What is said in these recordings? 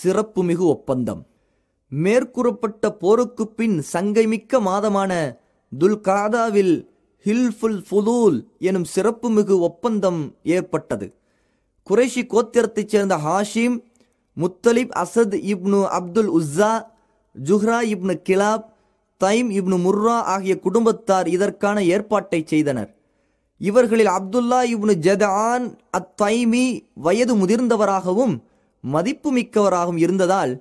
சிறப்புமிகு ஒப்பந்தம் மேற்கூறப்பட்ட போருக்கு பின் சங்கைமிக்க மாதமான துல்காதாவில் ஹில்ஃபுல் ஃபுதூல் எனும் சிறப்புமிகு ஒப்பந்தம் ஏற்பட்டது குறைஷி கோத்திரத்தைச் சேர்ந்த ஹாஷிம் முத்தலிப் அசத் இப்னு அப்துல் உஸ்ஸா ஜுஹ்ரா இப்னு கிலாப் தைம் இப்னு முர்ரா ஆகிய குடும்பத்தார் இதற்கான ஏற்பாட்டை செய்தனர் இவர்களில் அப்துல்லா இப்னு ஜதான் அத் தைமி வயது முதிர்ந்தவராகவும் மதிப்பு மிக்கவராகவும் இருந்ததால்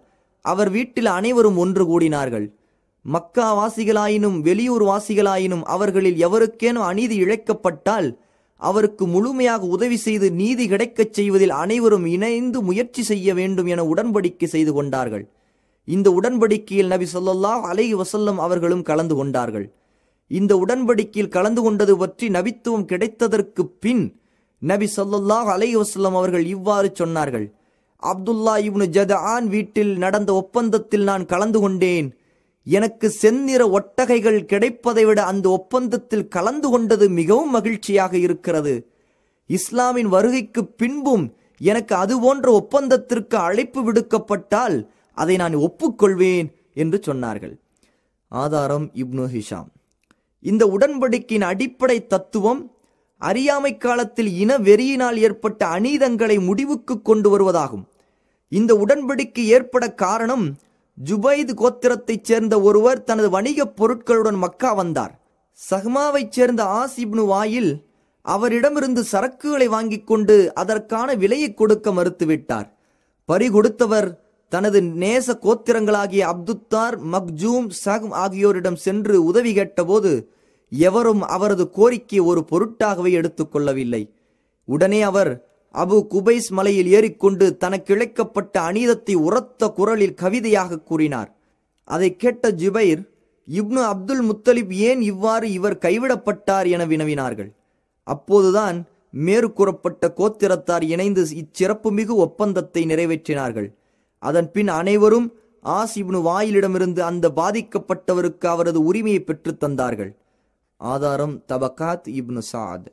அவர் வீட்டில் அனைவரும் ஒன்று கூடினார்கள் மக்கா வாசிகளாயினும் வெளியூர் வாசிகளாயினும் அவர்களில் எவருக்கேனும் அநீதி இழைக்கப்பட்டால் அவருக்கு முழுமையாக உதவி செய்து நீதி கிடைக்கச் செய்வதில் அனைவரும் இணைந்து முயற்சி செய்ய வேண்டும் என உடன்படிக்கை செய்து கொண்டார்கள் இந்த உடன்படிக்கையில் நபி சொல்லல்லா அலை வசல்லம் அவர்களும் கலந்து கொண்டார்கள் இந்த உடன்படிக்கையில் கலந்து கொண்டது பற்றி நபித்துவம் கிடைத்ததற்கு பின் நபி சொல்லல்லாஹ் அலை வசல்லம் அவர்கள் இவ்வாறு சொன்னார்கள் அப்துல்லா இப்னு ஜதான் வீட்டில் நடந்த ஒப்பந்தத்தில் நான் கலந்து கொண்டேன் எனக்கு செந்நிற ஒட்டகைகள் கிடைப்பதை விட அந்த ஒப்பந்தத்தில் கலந்து கொண்டது மிகவும் மகிழ்ச்சியாக இருக்கிறது இஸ்லாமின் வருகைக்கு பின்பும் எனக்கு அது போன்ற ஒப்பந்தத்திற்கு அழைப்பு விடுக்கப்பட்டால் அதை நான் ஒப்புக்கொள்வேன் என்று சொன்னார்கள் ஆதாரம் இப்னு ஹிஷாம் இந்த உடன்படிக்கையின் அடிப்படை தத்துவம் அறியாமை காலத்தில் இன வெறியினால் ஏற்பட்ட அநீதங்களை முடிவுக்கு கொண்டு வருவதாகும் இந்த உடன்படிக்கு ஏற்பட காரணம் ஜுபைது கோத்திரத்தைச் சேர்ந்த ஒருவர் தனது வணிகப் பொருட்களுடன் மக்கா வந்தார் சஹ்மாவைச் சேர்ந்த ஆசிப்னு வாயில் அவரிடமிருந்து சரக்குகளை வாங்கி கொண்டு அதற்கான விலையை கொடுக்க மறுத்துவிட்டார் பறி கொடுத்தவர் தனது நேச கோத்திரங்களாகிய அப்துத்தார் மக்ஜூம் சஹ் ஆகியோரிடம் சென்று உதவி கேட்டபோது எவரும் அவரது கோரிக்கையை ஒரு பொருட்டாகவே எடுத்துக்கொள்ளவில்லை உடனே அவர் அபு குபைஸ் மலையில் ஏறிக்கொண்டு தனக்கிழைக்கப்பட்ட அநீதத்தை உரத்த குரலில் கவிதையாக கூறினார் அதை கேட்ட ஜுபைர் இப்னு அப்துல் முத்தலிப் ஏன் இவ்வாறு இவர் கைவிடப்பட்டார் என வினவினார்கள் அப்போதுதான் மேற்கூறப்பட்ட கோத்திரத்தார் இணைந்து இச்சிறப்புமிகு ஒப்பந்தத்தை நிறைவேற்றினார்கள் அதன் பின் அனைவரும் இப்னு வாயிலிடமிருந்து அந்த பாதிக்கப்பட்டவருக்கு அவரது உரிமையை பெற்றுத் தந்தார்கள் ஆதாரம் தபகாத் இப்னு சாத்